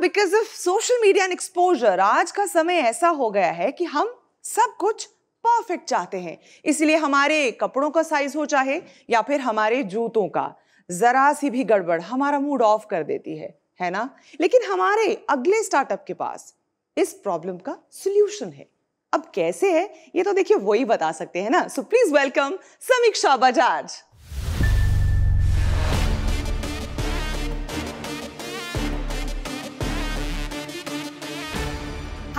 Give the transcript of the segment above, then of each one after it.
Because of social media and exposure आज का समय ऐसा हो गया है कि हम सब कुछ परफेक्ट चाहते हैं इसलिए हमारे कपड़ों का साइज हो चाहे या फिर हमारे जूतों का जरा सी भी गड़बड़ हमारा मूड ऑफ कर देती है है ना लेकिन हमारे अगले स्टार्टअप के पास इस प्रॉब्लम का सोल्यूशन है अब कैसे है ये तो देखिए वही बता सकते हैं ना सो प्लीज वेलकम समीक्षा Bajaj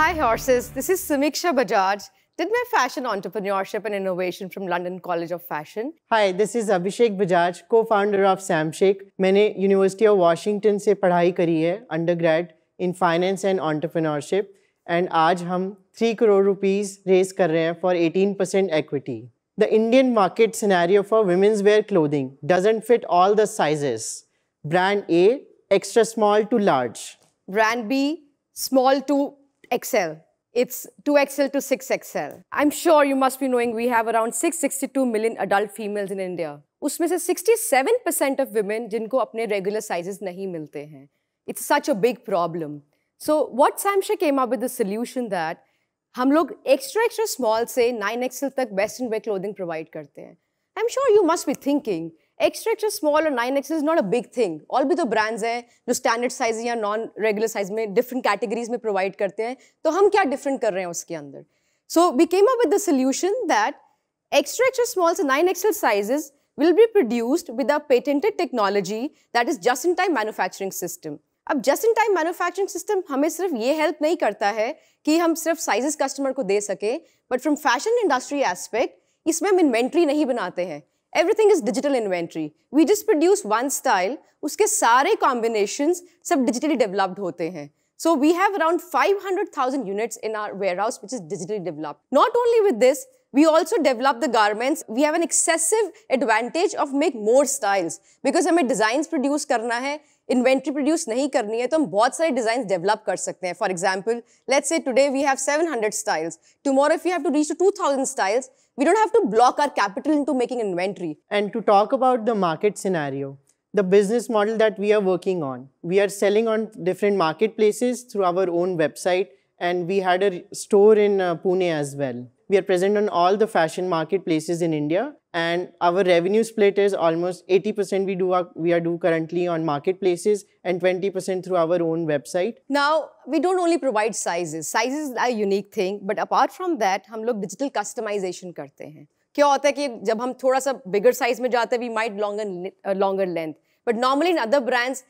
Hi, horses. This is Sumiksha Bajaj. Did my fashion entrepreneurship and innovation from London College of Fashion. Hi, this is Abhishek Bajaj, co-founder of Samshake. मैंने University of Washington से पढ़ाई करी है undergrad in finance and entrepreneurship and आज हम 3 crore rupees raise कर for 18% equity. The Indian market scenario for women's wear clothing doesn't fit all the sizes. Brand A, extra small to large. Brand B, small to Excel. It's 2XL to 6XL. I'm sure you must be knowing we have around 662 million adult females in India. उसमें से 67% of women जिनको अपने regular sizes नहीं मिलते हैं. It's such a big problem. So what Samsha came up with the solution that हम लोग extra extra small से 9XL तक best in wear clothing provide करते हैं. I'm sure you must be thinking extra extra small और nine X is not a big thing all भी तो brands हैं जो स्टैंडर्ड साइज या नॉन रेगुलर साइज में डिफरेंट कैटेगरीज में प्रोवाइड करते हैं तो हम क्या डिफरेंट कर रहे हैं उसके अंदर so we came up with the solution that extra extra small so 9 xl sizes will be produced with a patented technology that is just in time manufacturing अब just in time manufacturing system हमें सिर्फ ये help नहीं करता है कि हम सिर्फ साइजेस कस्टमर को दे सके but from fashion industry aspect इसमें हम इन्वेंट्री नहीं बनाते हैं Everything is digital inventory. We just produce one style; उसके सारे कॉम्बिनेशंस सब digitally developed So we have around 500,000 units in our warehouse, which is digitally developed. Not only with this, we also develop the garments. We have an excessive advantage of make more styles because हमें designs produce करना है, inventory produce नहीं करनी है, तो हम बहुत सारे designs develop कर सकते हैं. For example, let's say today we have 700 styles. Tomorrow if we have to reach to 2,000 styles, we don't have to block our capital into making inventory. And to talk about the market scenario, the business model that we are working on, we are selling on different marketplaces through our own website, and we had a store in uh, Pune as well. We are present on all the fashion marketplaces in India and our revenue split is almost 80% we do our, we are do currently on marketplaces and 20% through our own website. Now, we don't only provide sizes. Sizes are a unique thing, but apart from that, हम लोग digital customization करते हैं. क्या होता है कि जब हम थोड़ा सा bigger size में जाते हैं, we might longer longer length. But normally in other brands,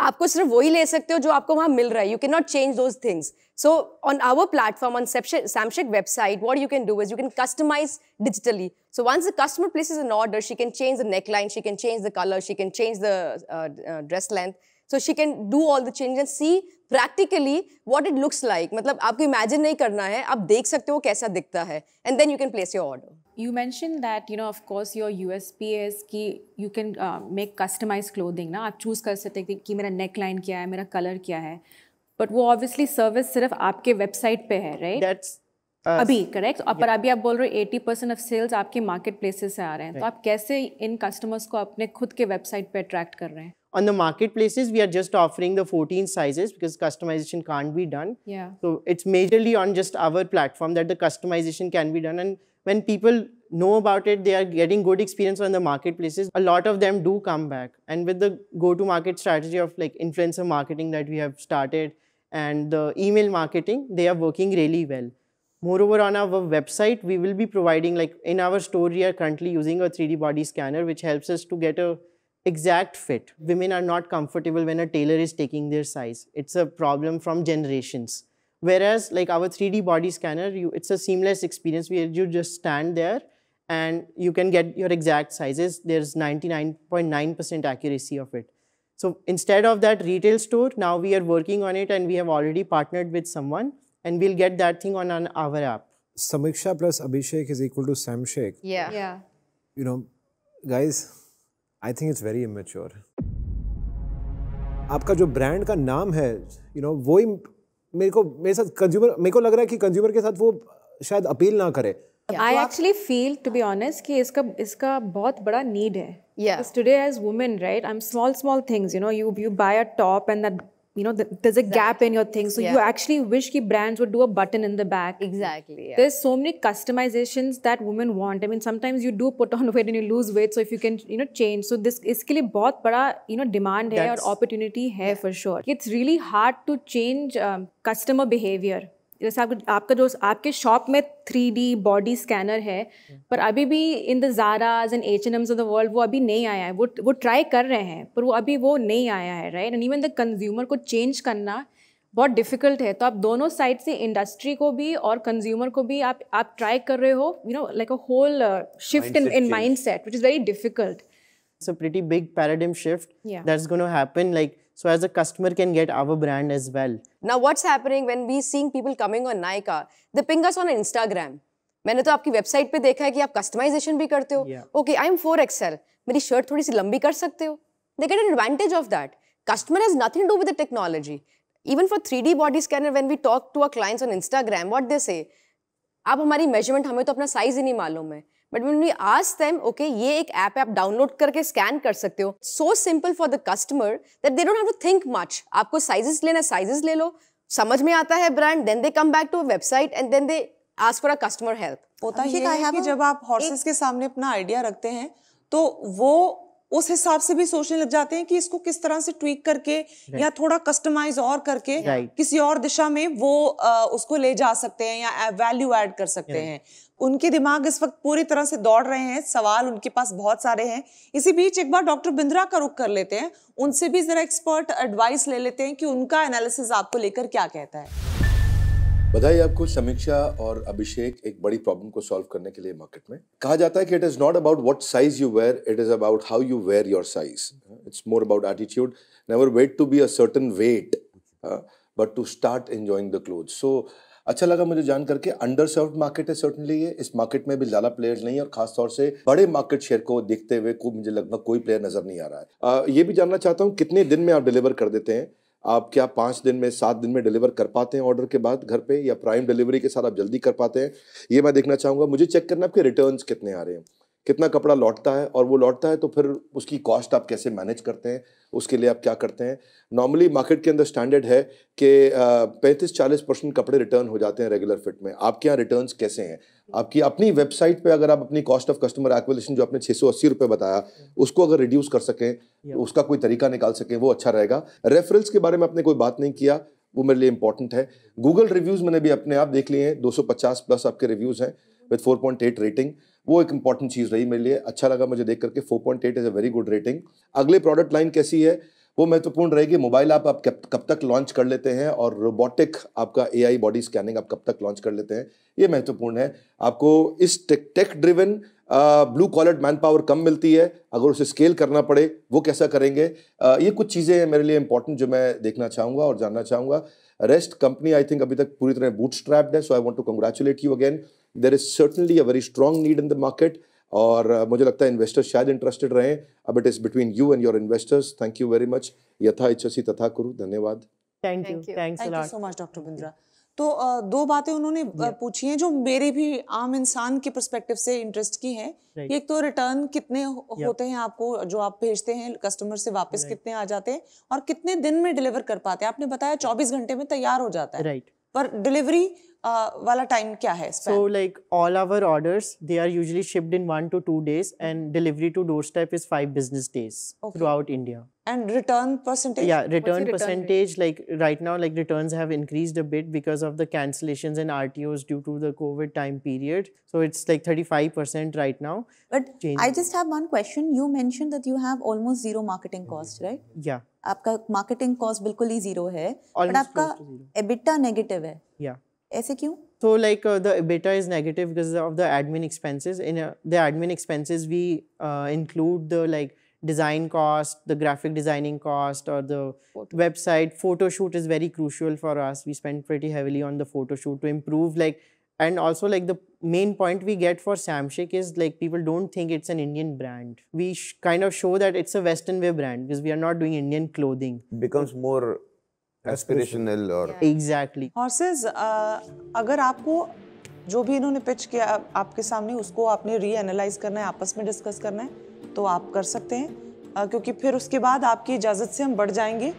आपको सिर्फ वही ले सकते हो जो आपको वहाँ मिल रहा है you can not change those things so on our platform on Samsung website what you can do is you can customise digitally so once the customer is an order she can change the neckline she can change the colour she can change the dress length so she can do all the change and see practically what it looks like मतलब आपको imagine नहीं करना है आप देख सकते हो कैसा दिखता है and then you can place your order You mentioned that you know, of course, your USP is कि you can uh, make customized clothing ना आप choose कर सकते हैं कि मेरा neckline क्या है मेरा color क्या है But, वो obviously, service सिर्फ आपके वेबसाइट पे है राइट right? That's. अभी uh, correct. yeah. पर अभी आप बोल रहे हो एटी परसेंट ऑफ सेल्स आपके मार्केट प्लेसेस से आ रहे हैं right. तो आप कैसे इन कस्टमर्स को अपने on the marketplaces we are just offering the 14 sizes because customization can't be done yeah so it's majorly on just our platform that the customization can be done and when people know about it, they are getting good experience on the marketplaces. A lot of them do come back. And with the go-to-market strategy of like influencer marketing that we have started and the email marketing, they are working really well. Moreover, on our website, we will be providing like in our store, we are currently using a 3D body scanner, which helps us to get a exact fit. Women are not comfortable when a tailor is taking their size. It's a problem from generations. Whereas like our 3D body scanner, you, it's a seamless experience where you just stand there and you can get your exact sizes. There's 99.9% percent accuracy of it. So instead of that retail store, now we are working on it and we have already partnered with someone and we'll get that thing on, on our app. Samiksha plus Abhishek is equal to Samshake. Yeah. Yeah. You know, guys, I think it's very immature. आपका जो brand का नाम है you you know know, वो ही मेरे को मेरे साथ कंज्यूमर मेरे को लग रहा है कि कंज्यूमर के साथ वो शायद अपील ना करे I actually feel to be honest कि इसका इसका बहुत बड़ा नीड है today as women right I am small small things you know you you buy a top and that you know the, there's a exactly. gap in your thing so yeah. you actually wish ki brands would do a button in the back exactly yeah. there's so many customizations that women want i mean sometimes you do put on weight and you lose weight so if you can you know change so this iske liye but bada you know demand here or opportunity here yeah. for sure it's really hard to change um, customer behavior जैसे आपका आपका जो आपके shop में three D body scanner है पर अभी भी in the Zaras and H N Ms of the world वो अभी नहीं आया है वो वो ट्राई कर रहे हैं पर वो अभी वो नहीं आया है right and even the consumer को चेंज करना बहुत डिफिकल्ट है तो आप दोनों साइड से इंडस्ट्री को भी और कंज्यूमर को भी आप आप ट्राई कर रहे हो you know like a whole shift in in mindset which is very difficult it's a pretty big paradigm shift yeah. that's going to happen like so as a customer can get our brand as well now what's happening when we seeing people coming on Nykaa they ping us on Instagram मैंने तो आपकी website पे देखा है कि आप customization भी करते हो okay I am four XL मेरी शर्ट थोड़ी सी लंबी कर सकते हो they get an advantage of that customer has nothing to do with the technology. Even for 3D body scanner, when we talk to our clients on Instagram, what they say, आप हमारी measurement हमें तो अपना size ही नहीं मालूम है but one we आज time okay ये एक ऐप है आप डाउनलोड करके स्कैन कर सकते हो so simple for the customer that they don't have to think much आपको साइजेस लेना साइजेस ले लो समझ में आता है brand then they come back to website and then they ask for a customer help होता ये है कि जब आप हॉर्सेस के सामने अपना आइडिया रखते हैं तो वो उस हिसाब से भी सोचने लग जाते हैं कि इसको किस तरह से ट्वीक करके या थोड़ा कस्टमाइज और करके किसी और दिशा में वो आ, उसको ले जा सकते हैं या वैल्यू ऐड कर सकते हैं उनके दिमाग इस वक्त पूरी तरह से दौड़ रहे हैं सवाल उनके पास बहुत सारे हैं इसी बीच एक बार डॉक्टर बिंद्रा का रुख कर लेते हैं उनसे भी जरा एक्सपर्ट एडवाइस ले लेते हैं कि उनका एनालिसिस आपको लेकर क्या कहता है बधाई आपको समीक्षा और अभिषेक एक बड़ी प्रॉब्लम को सॉल्व करने के लिए मार्केट में कहा जाता है कि it is not about what size you wear it is about how you wear your size it's more about attitude never wait to be a certain weight but to start enjoying the cloth so अच्छा लगा मुझे जान करके under serve market है certainly ये इस market में भी ज़्यादा प्लेयर्स नहीं है और खासतौर से बड़े मार्केट शेयर को देखते हुए को मुझे लगभग कोई प्लेयर नज़र नहीं आ रहा है आ, ये भी जानना चाहता हूँ कितने दिन में आप डिलीवर कर देते हैं आप क्या पाँच दिन में सात दिन में डिलीवर कर पाते हैं ऑर्डर के बाद घर पे या प्राइम डिलीवरी के साथ आप जल्दी कर पाते हैं ये मैं देखना चाहूँगा मुझे चेक करना आपके रिटर्न्स कितने आ रहे हैं कितना कपड़ा लौटता है और वो लौटता है तो फिर उसकी कॉस्ट आप कैसे मैनेज करते हैं उसके लिए आप क्या करते हैं नॉर्मली मार्केट के अंदर स्टैंडर्ड है कि पैंतीस चालीस परसेंट कपड़े रिटर्न हो जाते हैं रेगुलर फिट में आपके यहाँ रिटर्न कैसे हैं आपकी अपनी वेबसाइट पे अगर आप अपनी कॉस्ट ऑफ कस्टमर एक्विजिशन जो आपने छः सौ अस्सी रुपये बताया उसको अगर रिड्यूस कर सकें उसका कोई तरीका निकाल सकें वो अच्छा रहेगा रेफरेंस के बारे में आपने कोई बात नहीं किया वो मेरे लिए इंपॉर्टेंट है गूगल रिव्यूज़ मैंने भी अपने आप देख लिए हैं दो प्लस आपके रिव्यूज़ हैं विथ फोर रेटिंग वो एक इंपॉर्टेंट चीज़ रही मेरे लिए अच्छा लगा मुझे देख करके 4.8 is a very good rating अगले प्रोडक्ट लाइन कैसी है वो महत्वपूर्ण तो रहेगी मोबाइल आप आप कब तक लॉन्च कर लेते हैं और रोबोटिक आपका आई बॉडी स्कैनिंग आप कब तक लॉन्च कर लेते हैं ये महत्वपूर्ण तो है आपको इस tech tech driven blue collar manpower कम मिलती है अगर उसे स्केल करना पड़े वो कैसा करेंगे आ, ये कुछ चीज़ें हैं मेरे लिए इंपॉर्टेंट जो मैं देखना चाहूँगा और जानना चाहूँगा रेस्ट कंपनी आई थिंक अभी तक पूरी तरह बूट स्ट्रैप्ड है so I want to congratulate you again there is certainly a very strong need in the market और uh, मुझे लगता है इन्वेस्टर्स शायद इंटरेस्टेड रहे अब it is between you and your investors thank you very much यथा इच्छसी तथा करू धन्यवाद thank you thanks so much doctor Bindra तो दो बातें उन्होंने पूछी हैं जो मेरे भी आम इंसान के परस्पेक्टिव से इंटरेस्ट की हैं एक तो रिटर्न कितने होते हैं आपको जो आप भेजते हैं कस्टमर से वापस कितने आ जाते हैं और कितने दिन में डिलीवर कर पाते हैं आपने बताया चौबीस घंटे में तैयार हो जाता है पर डिलीवरी uh, वाला टाइम क्या है so like all our orders they are usually shipped in one two two days and delivery to doorstep is five business days throughout India and return percentage yeah return, return percentage rate? like right now like returns have increased a bit because of the cancellations and rtos due to the covid time period so it's like 35% right now but Change. i just have one question you mentioned that you have almost zero marketing cost right yeah आपका marketing cost बिल्कुल ही zero है but आपका EBITDA negative है या So like uh, the beta is negative because of the admin expenses. In uh, the admin expenses, we uh, include the like design cost, the graphic designing cost, or the website photo shoot is very crucial for us. We spend pretty heavily on the photo shoot to improve like, and also like the main point we get for Samshik is like people don't think it's an Indian brand. We kind of show that it's a Western way brand because we are not doing Indian clothing. becomes more aspirational और exactly हॉर्सेस अगर आपको जो भी इन्होंने pitch किया आपके सामने उसको आपने री एनालाइज करना है आपस में डिस्कस करना है तो आप कर सकते हैं आ, क्योंकि फिर उसके बाद आपकी इजाज़त से हम बढ़ जाएंगे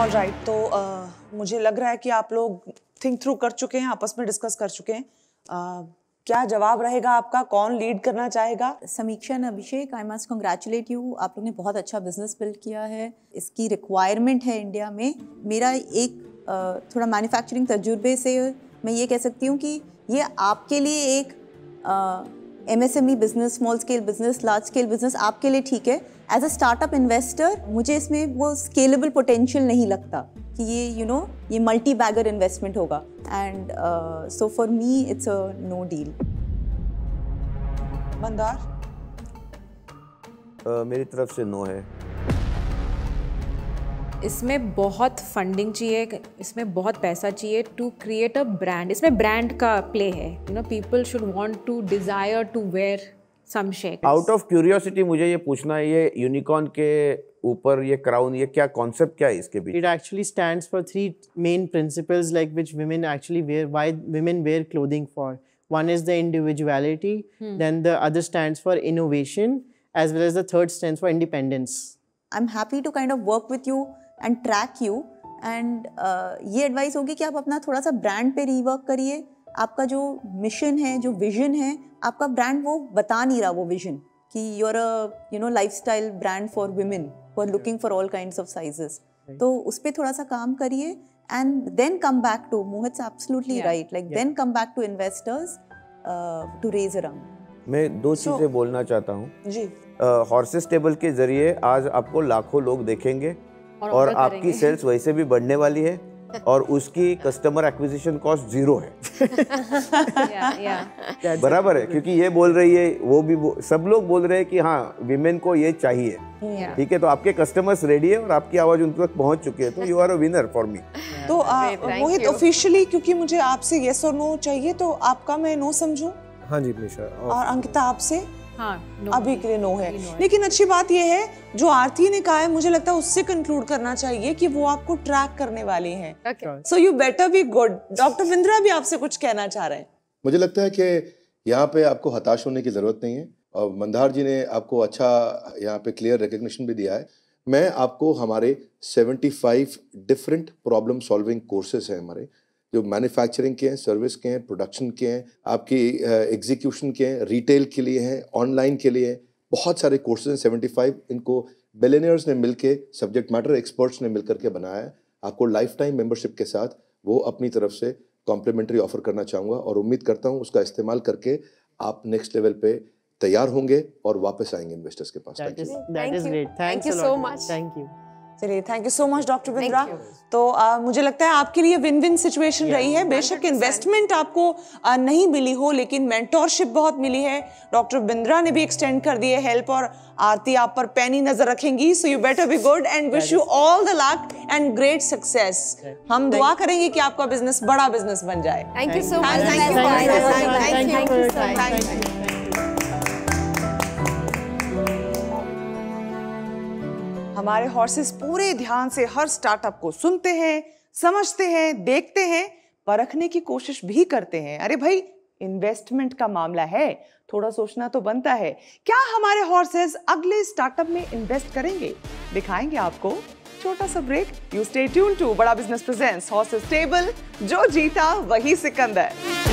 ऑल राइट right, तो आ, मुझे लग रहा है कि आप लोग थिंक थ्रू कर चुके हैं आपस में डिस्कस कर चुके हैं आ, क्या जवाब रहेगा आपका कौन लीड करना चाहेगा समीक्षा ने Abhishek I must congratulate you आप लोग ने बहुत अच्छा बिजनेस बिल्ड किया है इसकी रिक्वायरमेंट है इंडिया में मेरा एक थोड़ा मैन्युफैक्चरिंग तजुर्बे से मैं ये कह सकती हूँ कि ये आपके लिए एक M S M E business small scale business large scale business आपके लिए ठीक है एज अ स्टार्टअप इन्वेस्टर मुझे इसमें वो स्केलेबल पोटेंशियल नहीं लगता कि ये यू you नो know, ये मल्टी बैगर इन्वेस्टमेंट होगा and uh, so for me it's a no deal mandar uh, meri taraf se no hai इसमें बहुत फंडिंग चाहिए इसमें बहुत पैसा चाहिए टू क्रिएट अ ब्रांड इसमें ब्रांड का प्ले है you know people should want to desire to wear some shake out of curiosity मुझे ये पूछना है ये यूनिकॉर्न के ऊपर ये क्राउन ये क्या कॉन्सेप्ट क्या है इसके बीच it actually stands for three main principles like which women actually wear why women wear clothing for one is the individuality then the other other for innovation as well as the third third for independence I am happy to kind of work with you and track you and ये advice होगी कि आप अपना थोड़ा सा brand पे rework करिए आपका जो मिशन है जो विजन है आपका ब्रांड वो बता नहीं रहा वो विजन कि your a you know lifestyle brand for women for looking for all kind of sizes तो उस पर थोड़ा सा काम करिए and then come back to Mohit's absolutely right like then come back to investors to raise around मैं दो चीजें so, बोलना चाहता हूँ जी हॉर्सेस uh, टेबल के जरिए आज आपको लाखों लोग देखेंगे और, और आपकी सेल्स वैसे भी बढ़ने वाली है और उसकी कस्टमर एक्विजिशन कॉस्ट जीरो है yeah, yeah. बराबर है क्योंकि ये बोल रही है वो भी बो, सब लोग बोल रहे हैं कि हाँ विमेन को ये चाहिए yeah. ठीक है तो आपके कस्टमर्स रेडी है और आपकी आवाज उन तक पहुंच चुकी है तो you are a winner for me तो मोहित ऑफिशियली क्योंकि मुझे आपसे यस और नो चाहिए तो आपका मैं नो समझूं हाँ जी निशा और अंकिता आपसे हाँ, अभी के लिए नो है लेकिन अच्छी बात यह है जो आरती ने कहा है मुझे लगता है उससे कंक्लूड करना चाहिए कि वो आपको ट्रैक करने वाले हैं so you better be good doctor Bindra भी आपसे कुछ कहना चाह रहे हैं मुझे लगता है कि यहाँ पे आपको हताश होने की ज़रूरत नहीं है और मंदार जी ने आपको अच्छा यहाँ पे क्लियर रिकग्निशन भी दिया है मैं आपको हमारे 75 डिफरेंट प्रॉब्लम सॉल्विंग कोर्सेज हैं हमारे जो मैन्युफैक्चरिंग के हैं सर्विस के हैं प्रोडक्शन के हैं आपकी एग्जीक्यूशन uh, के हैं रिटेल के लिए हैं ऑनलाइन के लिए हैं बहुत सारे कोर्सेज हैं सेवेंटी फाइव इनको बिलेनियर्स ने मिल के सब्जेक्ट मैटर एक्सपर्ट्स ने मिल करके बनाया है आपको लाइफ टाइम मेम्बरशिप के साथ वो अपनी तरफ से कॉम्प्लीमेंट्री ऑफर करना चाहूँगा और उम्मीद करता हूँ उसका इस्तेमाल करके आप नेक्स्ट लेवल पे तैयार होंगे और वापस आएंगे इन्वेस्टर्स के पास thank you so much thank you चलिए thank you so much doctor Bindra तो आ, मुझे लगता है आपके लिए विन विन सिचुएशन yeah. रही है बेशक इन्वेस्टमेंट आपको आ, नहीं मिली हो लेकिन मेंटोरशिप बहुत मिली है डॉक्टर बिंद्रा ने भी एक्सटेंड कर दिए हेल्प और आरती आप पर पैनी नजर रखेंगी so you better be good and wish you all the luck and great success हम दुआ करेंगे कि आपका बिजनेस बड़ा बिजनेस बन जाए thank you so much thank you हमारे हॉर्सेस पूरे ध्यान से हर स्टार्टअप को सुनते हैं समझते हैं देखते हैं परखने की कोशिश भी करते हैं अरे भाई इन्वेस्टमेंट का मामला है थोड़ा सोचना तो बनता है क्या हमारे हॉर्सेस अगले स्टार्टअप में इन्वेस्ट करेंगे दिखाएंगे आपको छोटा सा break you stay tuned to बड़ा बिजनेस प्रेजेंट्स हॉर्सेस टेबल जो जीता वही सिकंदर